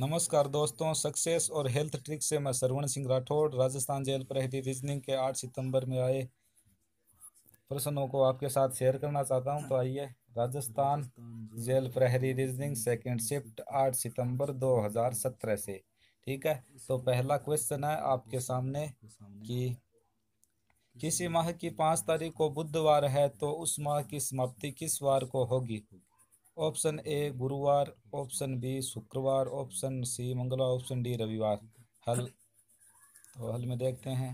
नमस्कार दोस्तों सक्सेस और हेल्थ ट्रिक से मैं सरवण सिंह राठौड़ राजस्थान जेल प्रहरी रीजनिंग के 8 सितंबर में आए प्रश्नों को आपके साथ शेयर करना चाहता हूं तो आइए राजस्थान जेल प्रहरी रीजनिंग सेकंड शिफ्ट 8 सितंबर 2017 से ठीक है तो पहला क्वेश्चन है आपके सामने कि किसी माह की पाँच तारीख को बुधवार है तो उस माह की समाप्ति किस वार को होगी ऑप्शन ए गुरुवार ऑप्शन बी शुक्रवार ऑप्शन सी मंगलवार ऑप्शन डी रविवार हल तो हल में देखते हैं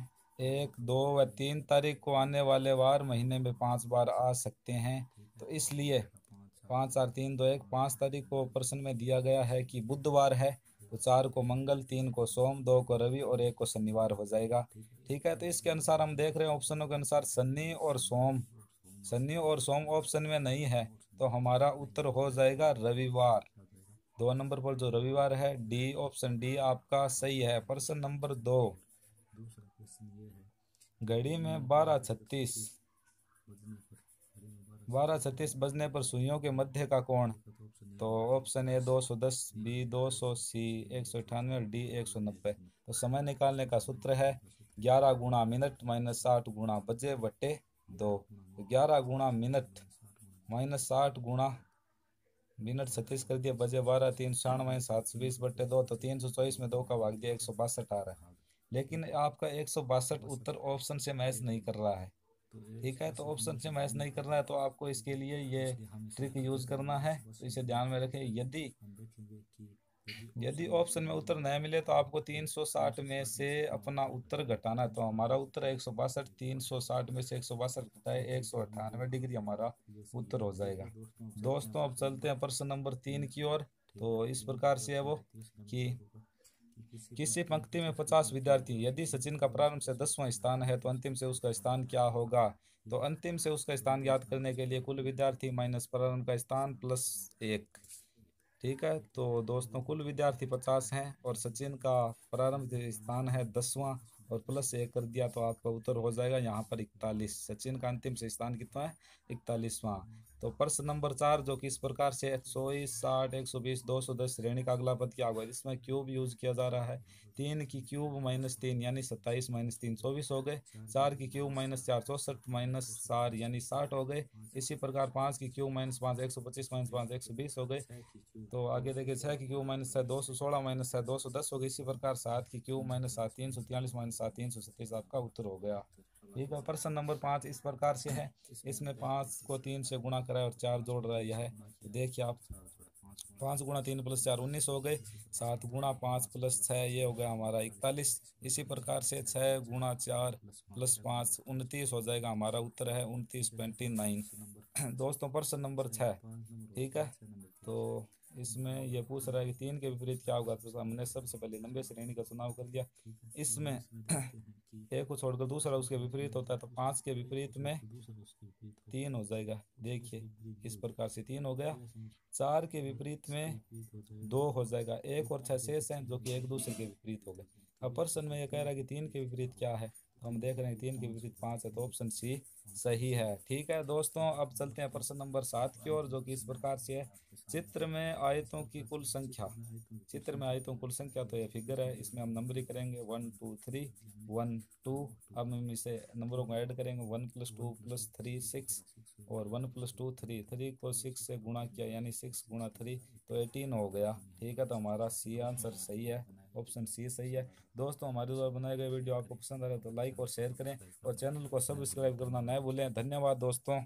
एक दो व तीन तारीख को आने वाले वार महीने में पांच बार आ सकते हैं तो इसलिए पाँच चार तीन दो एक पाँच तारीख को प्रश्न में दिया गया है कि बुधवार है तो चार को मंगल तीन को सोम दो को रवि और एक को शनिवार हो जाएगा ठीक है तो इसके अनुसार हम देख रहे हैं ऑप्शनों के अनुसार शनि और सोम शनि और सोम ऑप्शन में नहीं है तो हमारा उत्तर हो जाएगा रविवार दो नंबर पर जो रविवार है डी ऑप्शन डी आपका सही है प्रश्न नंबर दो घड़ी में बारह छत्तीस बारह छत्तीस बजने पर सुइयों के मध्य का कोण तो ऑप्शन ए दो सौ दस बी दो सौ सी एक सौ अठानवे और डी एक सौ नब्बे तो समय निकालने का सूत्र है ग्यारह गुणा मिनट माइनस साठ गुणा बजे बटे दो तो ग्यारह गुणा मिनट माइनस साठ गुणा मिनट छत्तीस कर दिया बजे बारह तीन साठ माइनस सात सौ बीस बटे दो तो तीन सौ चौबीस में दो का भाग दिया एक सौ बासठ आ रहा है लेकिन आपका एक सौ बासठ उत्तर ऑप्शन से मैच नहीं कर रहा है ठीक है तो ऑप्शन से मैच नहीं कर रहा है तो आपको इसके लिए ये ट्रिक यूज करना है तो इसे ध्यान में रखें यदि यदि ऑप्शन में उत्तर नहीं मिले तो आपको 360 में से अपना उत्तर घटाना है तो हमारा उत्तर है एक सौ बासठ तीन सौ साठ में से एक सौ बासठ घटाए एक सौ अट्ठानवे डिग्री हमारा उत्तर हो जाएगा दोस्तों अब चलते हैं प्रश्न नंबर तीन की ओर तो इस प्रकार से है वो कि किसी पंक्ति में पचास विद्यार्थी यदि सचिन का प्रारंभ से दसवां स्थान है तो अंतिम से उसका स्थान क्या होगा तो अंतिम से उसका स्थान याद करने के लिए कुल विद्यार्थी माइनस प्रारंभ का स्थान प्लस एक ठीक है तो दोस्तों कुल विद्यार्थी पचास हैं और सचिन का प्रारंभ स्थान है दसवां और प्लस एक कर दिया तो आपका उत्तर हो जाएगा यहाँ पर इकतालीस सचिन का अंतिम स्थान कितना है इकतालीसवां तो प्रश्न नंबर चार जो कि इस प्रकार से चौबीस साठ एक सौ बीस दो सौ दस श्रेणी का अगला पद क्या होगा इसमें क्यूब यूज किया जा रहा है तीन की क्यूब माइनस तीन यानी सत्ताईस माइनस तीन चौबीस हो गए चार की क्यूब माइनस चार चौसठ माइनस चार यानी साठ हो गए इसी प्रकार पाँच की क्यूब माइनस पाँच एक सौ पच्चीस माइनस पाँच एक सौ बीस हो गए तो आगे देखिए छः की क्यूब माइनस छः दो सौ सोलह माइनस छः दो सौ दस हो गए इसी प्रकार सात की क्यूब माइनस सात तीन सौ तिरालीस माइनस सात तीन सौ सत्ताईस आपका उत्तर हो गया ठीक है प्रश्न नंबर पाँच इस प्रकार से है इसमें पाँच को तीन से गुणा करा और चार जोड़ रहा है यह है तो देखिए आप पाँच गुणा तीन प्लस चार उन्नीस हो गए सात गुणा पाँच प्लस छः ये हो गया हमारा इकतालीस इसी प्रकार से छः गुणा चार प्लस पाँच उनतीस हो जाएगा हमारा उत्तर है उनतीस ट्वेंटी नाइन दोस्तों प्रश्न नंबर छः ठीक है तो इसमें यह पूछ रहा है कि तीन के विपरीत क्या होगा तो हमने सबसे पहले लंबे श्रेणी का चुनाव कर लिया तो इसमें एक को छोड़कर तो तो दूसरा उसके विपरीत होता है तो पांच के विपरीत में तीन हो जाएगा देखिए इस प्रकार से तीन हो गया चार के हाँ, विपरीत में दो हो जाएगा एक और छह शेष हैं जो कि एक दूसरे के विपरीत हो गए अब प्रश्न में यह कह रहा है कि तीन के विपरीत क्या है हम देख रहे हैं तीन के विपरीत पाँच है तो ऑप्शन सी सही है ठीक है दोस्तों अब चलते हैं प्रश्न नंबर सात की ओर जो कि इस प्रकार से है चित्र में आयतों की कुल संख्या चित्र में आयतों कुल संख्या तो ये फिगर है इसमें हम नंबरिंग करेंगे one two three one two अब हम इसे नंबरों को ऐड करेंगे one plus two plus three six और one plus two three three को सिक्स से गुणा किया यानी सिक्स गुणा थ्री तो एटीन हो गया ठीक है तो हमारा सी आंसर सही है ऑप्शन सी सही है दोस्तों हमारे द्वारा बनाए गए वीडियो आपको पसंद आ रहा है तो लाइक और शेयर करें और चैनल को सब्सक्राइब करना न भूलें धन्यवाद दोस्तों